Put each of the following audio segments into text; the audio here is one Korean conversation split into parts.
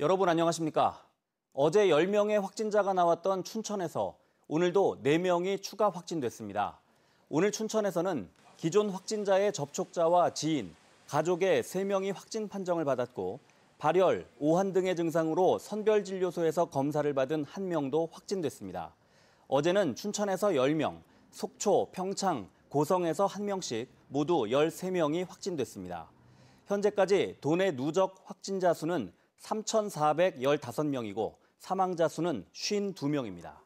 여러분 안녕하십니까? 어제 10명의 확진자가 나왔던 춘천에서 오늘도 4명이 추가 확진됐습니다. 오늘 춘천에서는 기존 확진자의 접촉자와 지인, 가족의 3명이 확진 판정을 받았고 발열, 오한 등의 증상으로 선별진료소에서 검사를 받은 1명도 확진됐습니다. 어제는 춘천에서 10명, 속초, 평창, 고성에서 1명씩 모두 13명이 확진됐습니다. 현재까지 도내 누적 확진자 수는 3,415명이고 사망자 수는 52명입니다.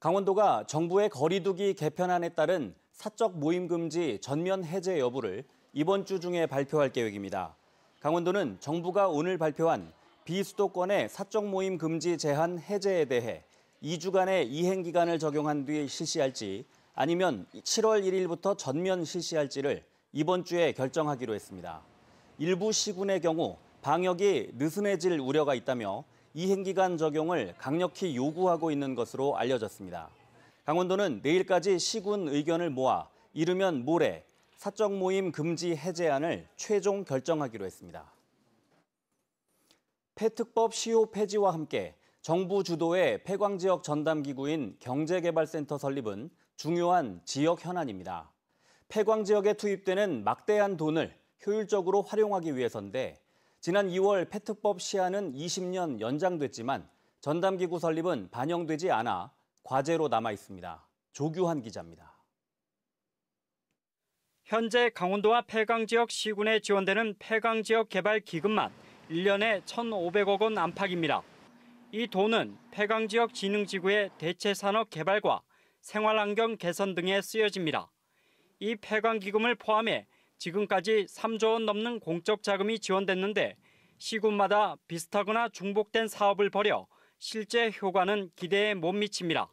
강원도가 정부의 거리두기 개편안에 따른 사적 모임 금지 전면 해제 여부를 이번 주 중에 발표할 계획입니다. 강원도는 정부가 오늘 발표한 비수도권의 사적 모임 금지 제한 해제에 대해 2주간의 이행 기간을 적용한 뒤 실시할지 아니면 7월 1일부터 전면 실시할지를 이번 주에 결정하기로 했습니다. 일부 시군의 경우 방역이 느슨해질 우려가 있다며 이행기간 적용을 강력히 요구하고 있는 것으로 알려졌습니다. 강원도는 내일까지 시군 의견을 모아 이르면 모레 사적 모임 금지 해제안을 최종 결정하기로 했습니다. 폐특법 시효 폐지와 함께 정부 주도의 폐광 지역 전담 기구인 경제개발센터 설립은 중요한 지역 현안입니다. 폐광 지역에 투입되는 막대한 돈을 효율적으로 활용하기 위해서인데 지난 2월 페트법 시한은 20년 연장됐지만 전담기구 설립은 반영되지 않아 과제로 남아 있습니다. 조규환 기자입니다. 현재 강원도와 폐강 지역 시군에 지원되는 폐강 지역 개발 기금만 1년에 1,500억 원 안팎입니다. 이 돈은 폐강 지역 진흥지구의 대체 산업 개발과 생활환경 개선 등에 쓰여집니다. 이 폐강 기금을 포함해 지금까지 3조 원 넘는 공적 자금이 지원됐는데 시군마다 비슷하거나 중복된 사업을 벌여 실제 효과는 기대에 못 미칩니다.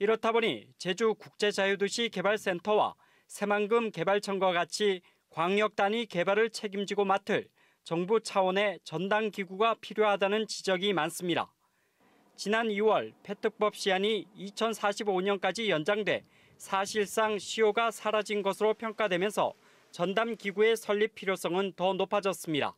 이렇다 보니 제주 국제자유도시 개발센터와 새만금 개발청과 같이 광역 단위 개발을 책임지고 맡을 정부 차원의 전당 기구가 필요하다는 지적이 많습니다. 지난 2월 폐특법 시한이 2045년까지 연장돼 사실상 시효가 사라진 것으로 평가되면서 전담 기구의 설립 필요성은 더 높아졌습니다.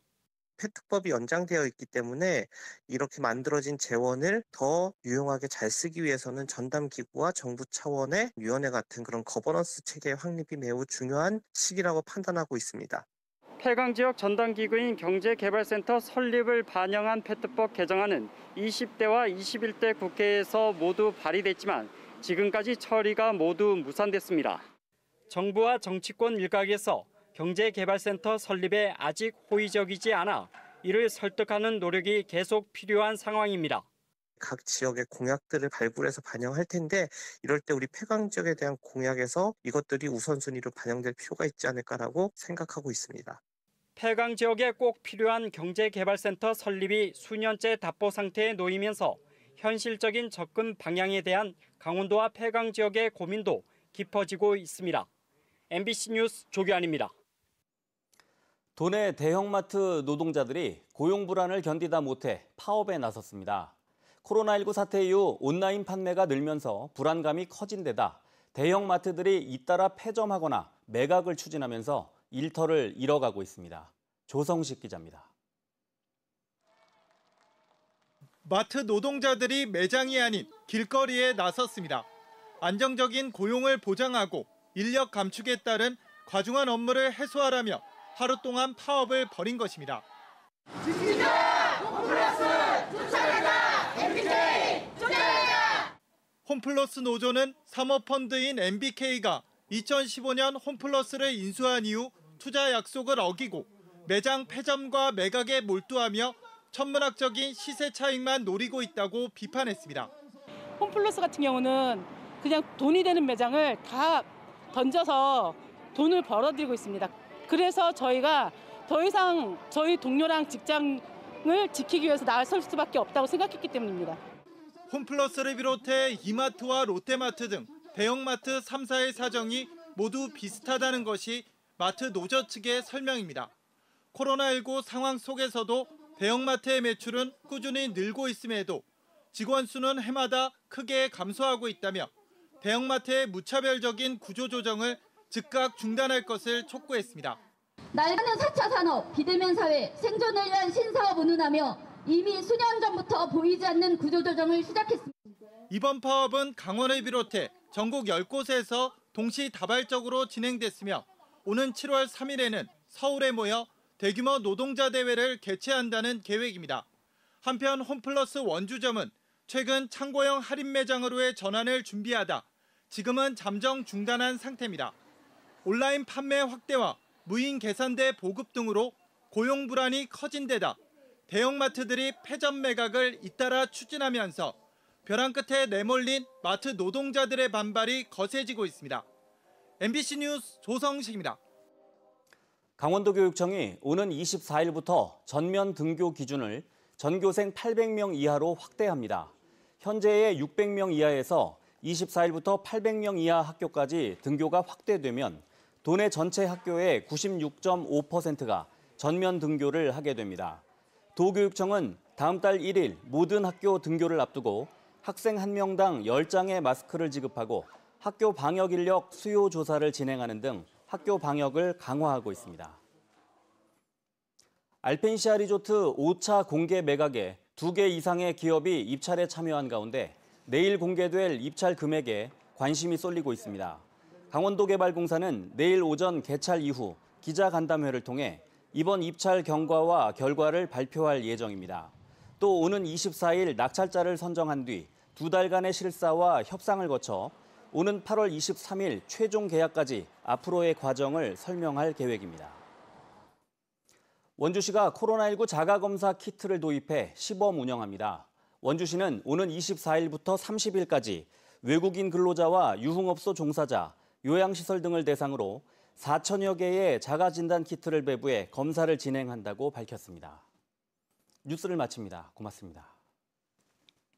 폐특법이 연장되어 있기 때문에 이렇게 만들어진 재원을 더 유용하게 잘 쓰기 위해서는 전담 기구와 정부 차원의 위원회 같은 그런 거버넌스 체계 확립이 매우 중요한 시기라고 판단하고 있습니다. 폐강 지역 전담 기구인 경제개발센터 설립을 반영한 폐특법 개정안은 20대와 21대 국회에서 모두 발의됐지만 지금까지 처리가 모두 무산됐습니다. 정부와 정치권 일각에서 경제개발센터 설립에 아직 호의적이지 않아 이를 설득하는 노력이 계속 필요한 상황입니다. 각 지역의 공약들을 발굴해서 반영할 텐데 이럴 때 우리 폐강 지역에 대한 공약에서 이것들이 우선순위로 반영될 필요가 있지 않을까라고 생각하고 있습니다. 폐강 지역에 꼭 필요한 경제개발센터 설립이 수년째 답보 상태에 놓이면서 현실적인 접근 방향에 대한 강원도와 폐강 지역의 고민도 깊어지고 있습니다. MBC 뉴스 조규환입니다. 도내 대형마트 노동자들이 고용 불안을 견디다 못해 파업에 나섰습니다. 코로나19 사태 이후 온라인 판매가 늘면서 불안감이 커진 데다 대형마트들이 잇따라 폐점하거나 매각을 추진하면서 일터를 잃어가고 있습니다. 조성식 기자입니다. 마트 노동자들이 매장이 아닌 길거리에 나섰습니다. 안정적인 고용을 보장하고 인력 감축에 따른 과중한 업무를 해소하라며 하루 동안 파업을 벌인 것입니다. 홈플러스! 쫓아내자! 쫓아내자! 홈플러스 노조는 사모펀드인 MBK가 2015년 홈플러스를 인수한 이후 투자 약속을 어기고 매장 폐점과 매각에 몰두하며 천문학적인 시세 차익만 노리고 있다고 비판했습니다. 홈플러스 같은 경우는 그냥 돈이 되는 매장을 다 던져서 돈을 벌어들이고 있습니다. 그래서 저희가 더 이상 저희 동료랑 직장을 지키기 위해서 나설 수밖에 없다고 생각했기 때문입니다. 홈플러스를 비롯해 이마트와 롯데마트 등 대형마트 3사의 사정이 모두 비슷하다는 것이 마트 노조 측의 설명입니다. 코로나19 상황 속에서도 대형마트의 매출은 꾸준히 늘고 있음에도 직원 수는 해마다 크게 감소하고 있다며 대형마트의 무차별적인 구조조정을 즉각 중단할 것을 촉구했습니다. 낡은 4차 산업, 비대면 사회, 생존을 위한 신사업 운운하며 이미 수년 전부터 보이지 않는 구조조정을 시작했습니다. 이번 파업은 강원을 비롯해 전국 10곳에서 동시다발적으로 진행됐으며 오는 7월 3일에는 서울에 모여 대규모 노동자 대회를 개최한다는 계획입니다. 한편 홈플러스 원주점은 최근 창고형 할인 매장으로의 전환을 준비하다 지금은 잠정 중단한 상태입니다. 온라인 판매 확대와 무인 계산대 보급 등으로 고용 불안이 커진 데다 대형마트들이 패전 매각을 잇따라 추진하면서 벼랑 끝에 내몰린 마트 노동자들의 반발이 거세지고 있습니다. MBC 뉴스 조성식입니다. 강원도교육청이 오는 24일부터 전면 등교 기준을 전교생 800명 이하로 확대합니다. 현재의 600명 이하에서 24일부터 800명 이하 학교까지 등교가 확대되면 도내 전체 학교의 96.5%가 전면 등교를 하게 됩니다. 도교육청은 다음 달 1일 모든 학교 등교를 앞두고 학생 한명당 10장의 마스크를 지급하고 학교 방역 인력 수요 조사를 진행하는 등 학교 방역을 강화하고 있습니다. 알펜시아 리조트 5차 공개 매각에 2개 이상의 기업이 입찰에 참여한 가운데 내일 공개될 입찰 금액에 관심이 쏠리고 있습니다. 강원도개발공사는 내일 오전 개찰 이후 기자간담회를 통해 이번 입찰 경과와 결과를 발표할 예정입니다. 또 오는 24일 낙찰자를 선정한 뒤 두 달간의 실사와 협상을 거쳐 오는 8월 23일 최종 계약까지 앞으로의 과정을 설명할 계획입니다. 원주시가 코로나19 자가검사 키트를 도입해 시범 운영합니다. 원주시는 오는 24일부터 30일까지 외국인 근로자와 유흥업소 종사자, 요양시설 등을 대상으로 4천여 개의 자가진단 키트를 배부해 검사를 진행한다고 밝혔습니다. 뉴스를 마칩니다. 고맙습니다.